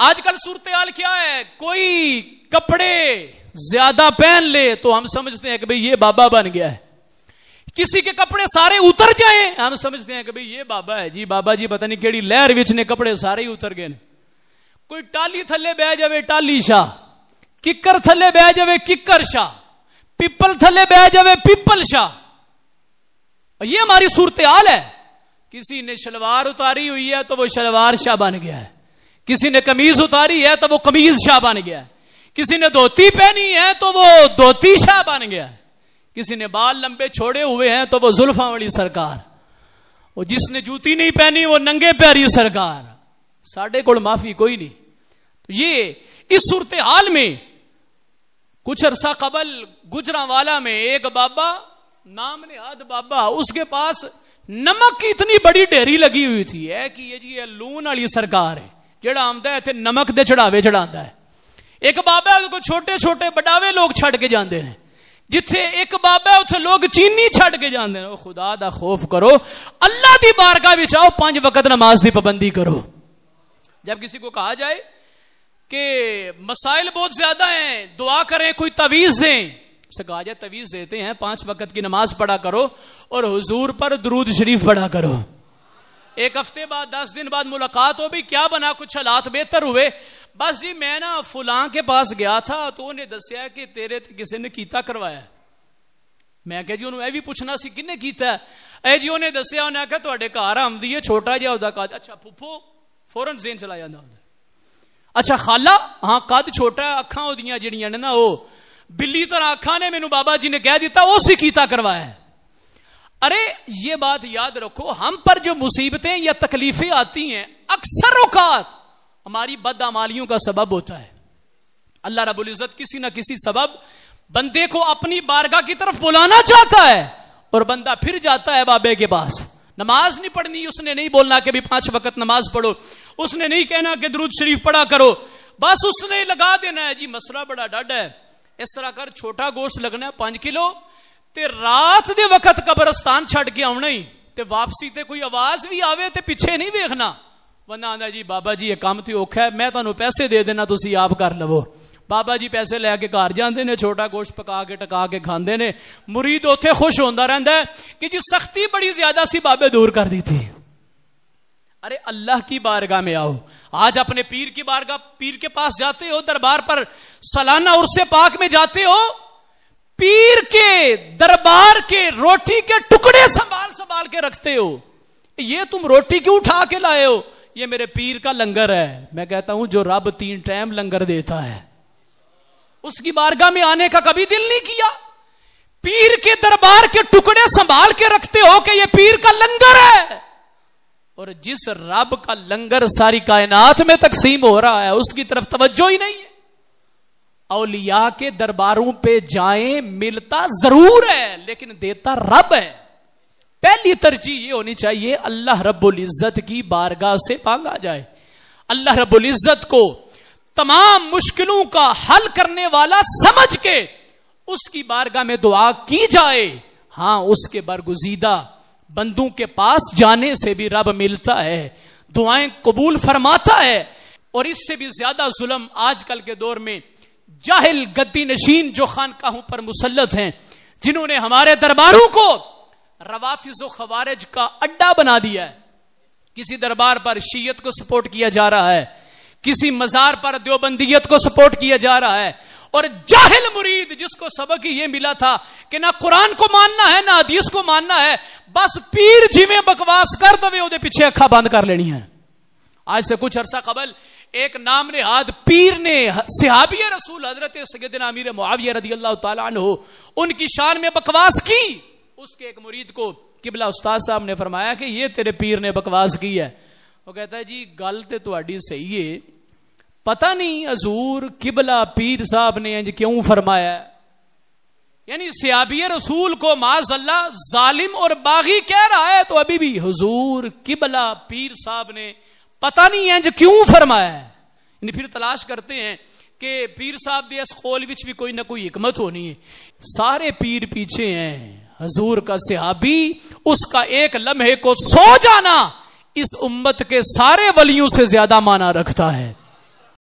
आजकल सूरत हाल क्या है कोई कपड़े ज्यादा पहन ले तो हम समझते हैं कि भाई ये बाबा बन गया है किसी के कपड़े सारे उतर जाए हम समझते हैं कि भाई ये बाबा है जी बाबा जी पता नहीं केड़ी लहर विच ने कपड़े सारे ही उतर गए कोई टाली थले बह जाए टाली शाह किकर थले बह जाए किकर शाह पिपल थले बह जाए पिपल शाह ये हमारी सूरत हाल है किसी ने शलवार उतारी हुई है तो वो शलवार शाह बन गया है किसी ने कमीज उतारी है तो वो कमीज शाह बन गया है किसी ने धोती पहनी है तो वो धोती शाह बन गया है किसी ने बाल लंबे छोड़े हुए हैं तो वो जुल्फा वाली सरकार और जिसने जूती नहीं पहनी वो नंगे प्यारी सरकार साढ़े को माफी कोई नहीं तो ये इस सूरत हाल में कुछ अरसा कबल गुजरा वाला में एक बाबा नाम ने हद बाबा उसके पास नमक की इतनी बड़ी डेरी लगी हुई थी है कि ये जी ये लून वाली सरकार है ਜਿਹੜਾ ਆਉਂਦਾ ਇੱਥੇ ਨਮਕ ਦੇ ਚੜਾਵੇ ਚੜਾਉਂਦਾ ਹੈ ਇੱਕ ਬਾਬਾ ਉਹਦੇ ਕੋਲ ਛੋਟੇ ਛੋਟੇ ਬਡਾਵੇ ਲੋਕ ਛੱਡ ਕੇ ਜਾਂਦੇ ਨੇ ਜਿੱਥੇ ਇੱਕ ਬਾਬਾ ਉੱਥੇ ਲੋਕ ਚੀਨੀ ਛੱਡ ਕੇ ਜਾਂਦੇ ਨੇ ਉਹ ਖੁਦਾ ਦਾ ਖੌਫ ਕਰੋ ਅੱਲਾ ਦੀ ਬਾਰਗਾ ਵਿੱਚ ਆਓ ਪੰਜ ਵਕਤ ਨਮਾਜ਼ ਦੀ ਪਾਬੰਦੀ ਕਰੋ जब किसी को कहा जाए कि मसाइल बहुत ज्यादा हैं दुआ करें कोई तवीज दें उसे कहा जाए तवीज देते हैं पांच वक्त की नमाज पढ़ा करो और हुजूर पर दरूद शरीफ पढ़ा करो एक हफ्ते बाद दस दिन बाद मुलाकात हो भी क्या बना कुछ हालात बेहतर हुए बस जी मैं ना फुलां के पास गया था तो उन्हें दसिया कि तेरे ते किसी ने कीता करवाया मैं क्या जी उन्होंने भी पूछना सी किन्ने कीता है ए जी उन्हें दसिया उन्हें आख्या थोड़े घर आमदी है छोटा जहा ओदा कद अच्छा फुफो फोरन जेन चला जाता होता अच्छा खाला हां कद छोटा अखा ओदियां ने ना वो बिल्ली तरह अखा ने मैनू बाबा जी ने कह दिता उस करवाया अरे ये बात याद रखो हम पर जो मुसीबतें या तकलीफें आती हैं अक्सर औकात हमारी बदआमालियों का सबब होता है अल्लाह रबुल इज़्ज़त किसी ना किसी सबब बंदे को अपनी बारगाह की तरफ बुलाना चाहता है और बंदा फिर जाता है बाबे के पास नमाज नहीं पढ़नी उसने नहीं बोलना कि भी पांच वक्त नमाज पढ़ो उसने नहीं कहना कि दरूद शरीफ पढ़ा करो बस उसने लगा देना है जी मसला बड़ा डड है इस तरह कर छोटा गोश्त लगना है पांच किलो ਤੇ ਰਾਤ ਦੇ ਵਕਤ ਕਬਰਸਤਾਨ ਛੱਡ ਕੇ ਆਉਣਾ ਹੀ ਤੇ ਵਾਪਸੀ ਤੇ ਕੋਈ ਆਵਾਜ਼ ਵੀ ਆਵੇ ਤੇ ਪਿੱਛੇ ਨਹੀਂ ਵੇਖਣਾ ਵਨਾ ਆਂਦਾ ਜੀ ਬਾਬਾ ਜੀ ਇਹ ਕੰਮ ਤੇ ਔਖਾ ਹੈ ਮੈਂ ਤੁਹਾਨੂੰ ਪੈਸੇ ਦੇ ਦੇਣਾ ਤੁਸੀਂ ਆਪ ਕਰ ਲਵੋ ਬਾਬਾ ਜੀ ਪੈਸੇ ਲੈ ਕੇ ਘਰ ਜਾਂਦੇ ਨੇ ਛੋਟਾ ਗੋਸ਼ਤ ਪਕਾ ਕੇ ਟਕਾ ਕੇ ਖਾਂਦੇ ਨੇ ਮੁਰੀਦ ਉੱਥੇ ਖੁਸ਼ ਹੁੰਦਾ ਰਹਿੰਦਾ ਕਿ ਜੀ ਸਖਤੀ ਬੜੀ ਜ਼ਿਆਦਾ ਸੀ ਬਾਬੇ ਦੂਰ ਕਰ ਦਿੱਤੀ अरे अल्लाह की बारगाह में आओ आज अपने पीर की बारगाह पीर के पास जाते हो दरबार पर सालाना उर्से पाक में जाते हो पीर के दरबार के रोटी के टुकड़े संभाल संभाल के रखते हो ये तुम रोटी क्यों उठा के लाए हो ये मेरे पीर का लंगर है मैं कहता हूं जो रब तीन टाइम लंगर देता है उसकी बारगाह में आने का कभी दिल नहीं किया पीर के दरबार के टुकड़े संभाल के रखते हो कि ये पीर का लंगर है और जिस रब का लंगर सारी कायनात में तकसीम हो रहा है उसकी तरफ तवज्जो ही नहीं है औलिया के दरबारों पे जाएं मिलता जरूर है लेकिन देता रब है पहली तरजीह ये होनी चाहिए अल्लाह रब्बुल इज़्ज़त की बारगाह से मांगा जाए अल्लाह रब्बुल इज़्ज़त को तमाम मुश्किलों का हल करने वाला समझ के उसकी बारगाह में दुआ की जाए हां उसके बरगुजीदा बंदों के पास जाने से भी रब मिलता है दुआएं कबूल फरमाता है और इससे भी ज्यादा जुल्म आजकल के दौर में जाहिल गद्दी नशीन जो खानकाहों पर मुसलत हैं जिन्होंने हमारे दरबारों को रवाफिज खबारज का अड्डा बना दिया है किसी दरबार पर शीयत को सपोर्ट किया जा रहा है किसी मजार पर देवबंदीयत को सपोर्ट किया जा रहा है और जाहिल मुरीद जिसको सबक ही ये मिला था कि ना कुरान को मानना है ना हदीस को मानना है बस पीर जिमें बकवास कर दवे पीछे अखा बंद कर लेनी है आज से कुछ अरसा कबल एक नाम ने हाथ पीर ने सिहाबिया रसूल हजरत सगदिन अमीर मुआविया रदी अल्लाह तु उनकी शान में बकवास की उसके एक मुरीद को किबला उस्ताद साहब ने फरमाया कि ये तेरे पीर ने बकवास की है वो कहता है जी गल तो थोड़ी सही है पता नहीं अजूर किबला पीर साहब ने इंज क्यों फरमाया यानी सियाबिया रसूल को माजल्ला जालिम और बागी कह रहा है तो अभी भी हजूर किबला पीर साहब ने पता नहीं है जो क्यों फरमाया है फिर तलाश करते हैं कि पीर साहब दे खोल विच भी कोई ना कोई हिकमत होनी है सारे पीर पीछे हैं हजूर का सिहाबी उसका एक लम्हे को सो जाना इस उम्मत के सारे वलियों से ज्यादा माना रखता है